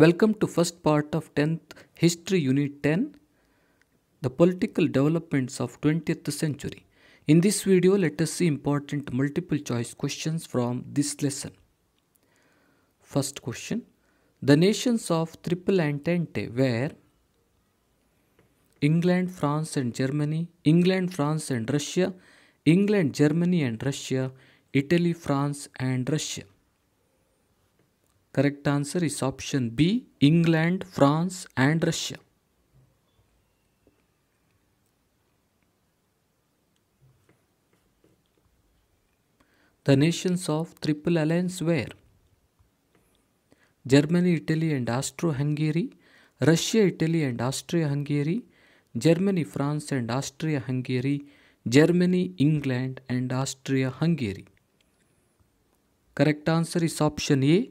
Welcome to first part of 10th History Unit 10 The Political Developments of 20th Century. In this video let us see important multiple choice questions from this lesson. First question The nations of Triple Entente were England, France and Germany, England, France and Russia, England, Germany and Russia, Italy, France and Russia. correct answer is option B England, France, and Russia. The nations of Triple Alliance were Germany, Italy, and Austro Hungary, Russia, Italy, and Austria Hungary, Germany, France, and Austria Hungary, Germany, England, and Austria Hungary. Correct answer is option A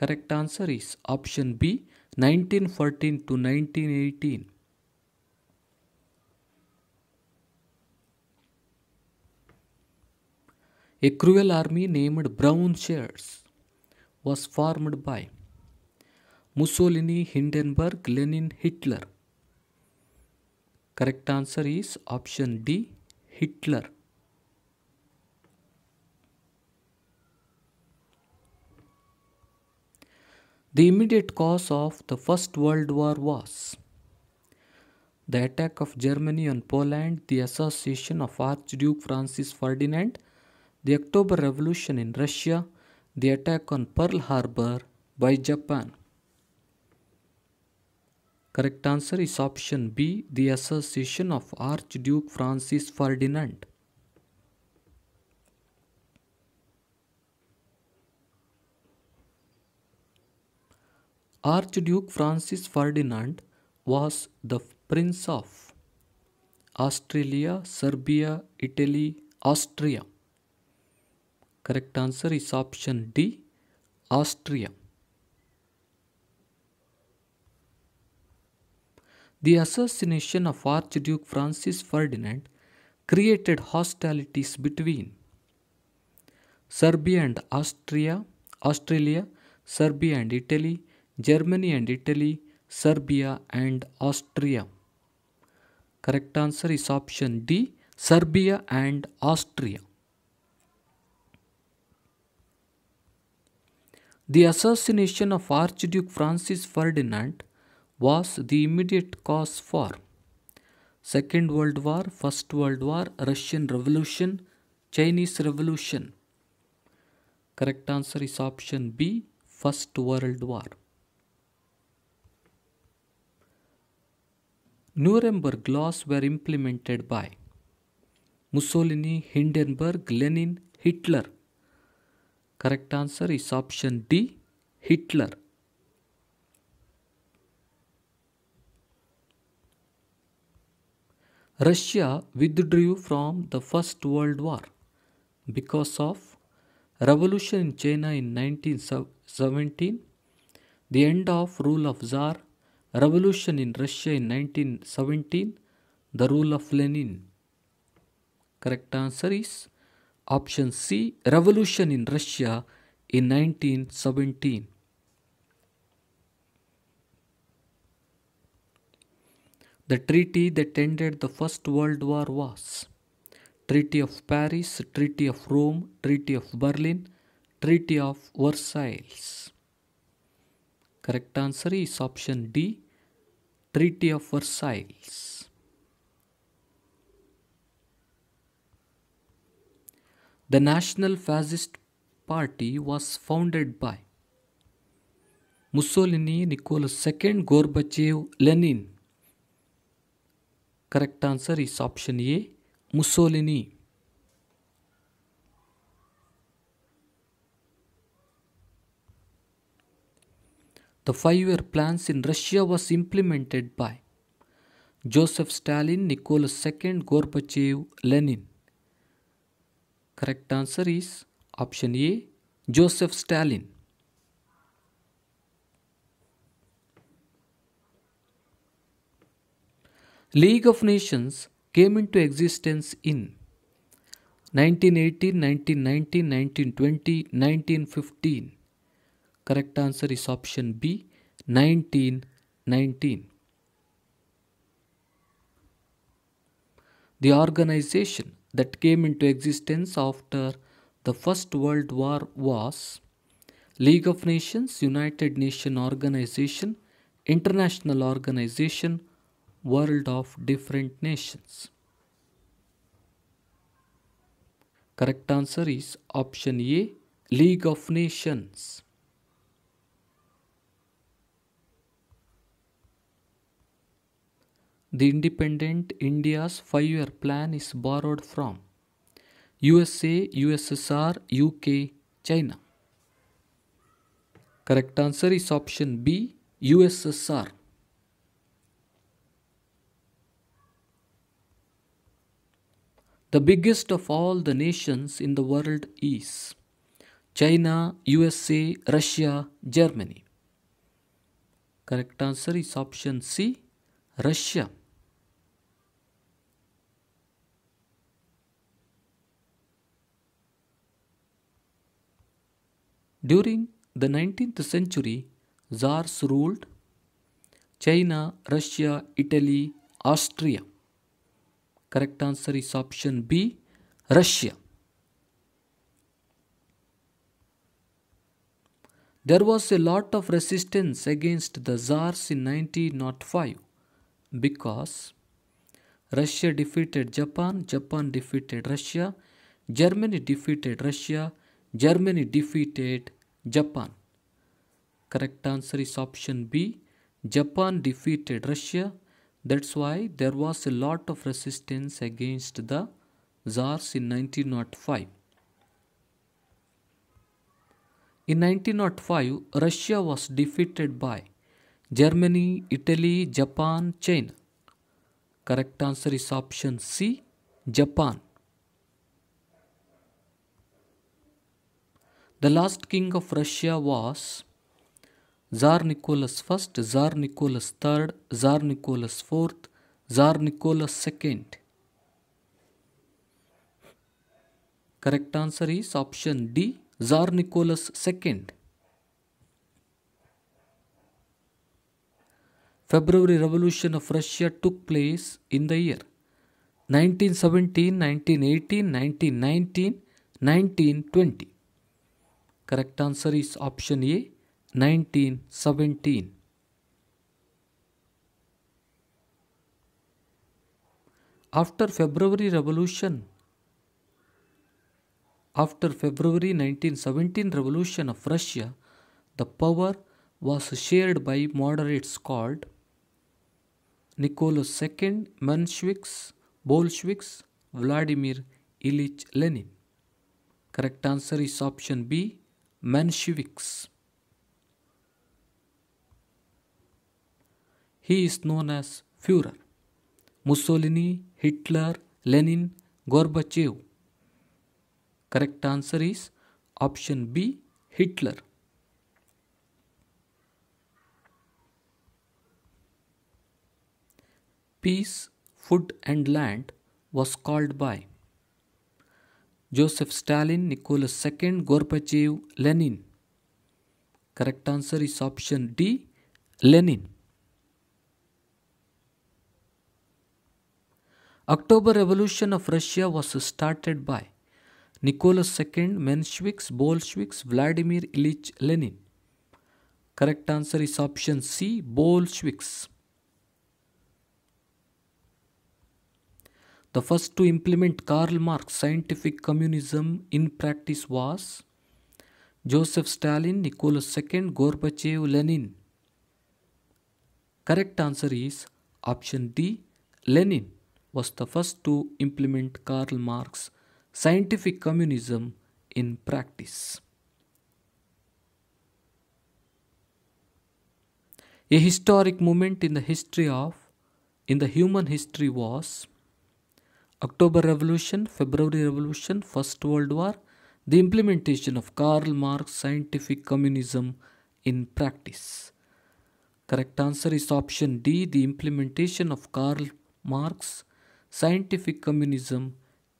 Correct answer is option B 1914 to 1918. A cruel army named Brown Shirts was formed by Mussolini, Hindenburg, Lenin, Hitler. Correct answer is option D Hitler. The immediate cause of the First World War was the attack of Germany on Poland, the assassination of Archduke Francis Ferdinand, the October Revolution in Russia, the attack on Pearl Harbor by Japan. Correct answer is option B, the assassination of Archduke Francis Ferdinand. Archduke Francis Ferdinand was the Prince of Australia, Serbia, Italy, Austria. Correct answer is option D, Austria. The assassination of Archduke Francis Ferdinand created hostilities between Serbia and Austria, Australia, Serbia and Italy, Germany and Italy, Serbia and Austria. Correct answer is option D, Serbia and Austria. The assassination of Archduke Francis Ferdinand was the immediate cause for Second World War, First World War, Russian Revolution, Chinese Revolution. Correct answer is option B, First World War. Nuremberg laws were implemented by Mussolini, Hindenburg, Lenin, Hitler. Correct answer is option D Hitler. Russia withdrew from the First World War because of revolution in China in 1917, the end of rule of Tsar Revolution in Russia in 1917, the rule of Lenin. Correct answer is option C, revolution in Russia in 1917. The treaty that ended the First World War was Treaty of Paris, Treaty of Rome, Treaty of Berlin, Treaty of Versailles. Correct answer is option D Treaty of Versailles. The National Fascist Party was founded by Mussolini, Nicholas II, Gorbachev, Lenin. Correct answer is option A Mussolini. The five-year plans in Russia was implemented by Joseph Stalin, Nicholas II, Gorbachev, Lenin. Correct answer is option A, Joseph Stalin. League of Nations came into existence in 1918, 1919, 1920, 1915. Correct answer is option B 1919. The organization that came into existence after the First World War was League of Nations, United Nations Organization, International Organization, World of Different Nations. Correct answer is option A League of Nations. The independent India's five year plan is borrowed from USA, USSR, UK, China. Correct answer is option B USSR. The biggest of all the nations in the world is China, USA, Russia, Germany. Correct answer is option C Russia. During the 19th century, czars ruled China, Russia, Italy, Austria. Correct answer is option B Russia. There was a lot of resistance against the czars in 1905 because Russia defeated Japan, Japan defeated Russia, Germany defeated Russia, Germany defeated Japan. Correct answer is option B. Japan defeated Russia. That's why there was a lot of resistance against the Tsars in 1905. In 1905, Russia was defeated by Germany, Italy, Japan, China. Correct answer is option C, Japan. The last king of Russia was Tsar Nicholas I, Tsar Nicholas III, Tsar Nicholas IV, Tsar Nicholas II. Correct answer is option D, Tsar Nicholas II. February Revolution of Russia took place in the year 1917, 1918, 1919, 1920. Correct answer is option A 1917. After February Revolution, after February 1917 revolution of Russia, the power was shared by moderates called Nicholas II, Mensheviks, Bolsheviks, Vladimir Ilyich Lenin. Correct answer is option B, Mensheviks. He is known as Führer, Mussolini, Hitler, Lenin, Gorbachev. Correct answer is option B Hitler. Peace, Food and Land was called by Joseph Stalin, Nicholas II, Gorbachev, Lenin. Correct answer is option D, Lenin. October Revolution of Russia was started by Nicholas II, Mensheviks, Bolsheviks, Vladimir Ilyich Lenin. Correct answer is option C, Bolsheviks. The first to implement Karl Marx scientific communism in practice was Joseph Stalin, Nicholas II, Gorbachev, Lenin. Correct answer is option D. Lenin was the first to implement Karl Marx scientific communism in practice. A historic moment in the history of in the human history was October Revolution, February Revolution, First World War, the implementation of Karl Marx scientific communism in practice. Correct answer is option D, the implementation of Karl Marx scientific communism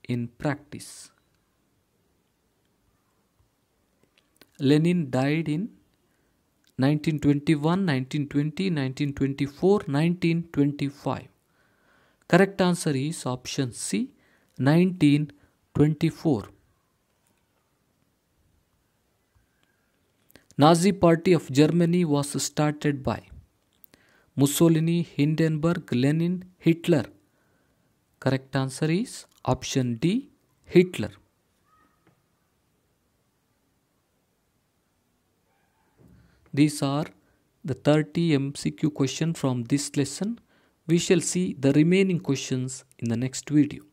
in practice. Lenin died in 1921, 1920, 1924, 1925. Correct answer is option C 1924. Nazi Party of Germany was started by Mussolini, Hindenburg, Lenin, Hitler. Correct answer is option D Hitler. These are the 30 MCQ question from this lesson. We shall see the remaining questions in the next video.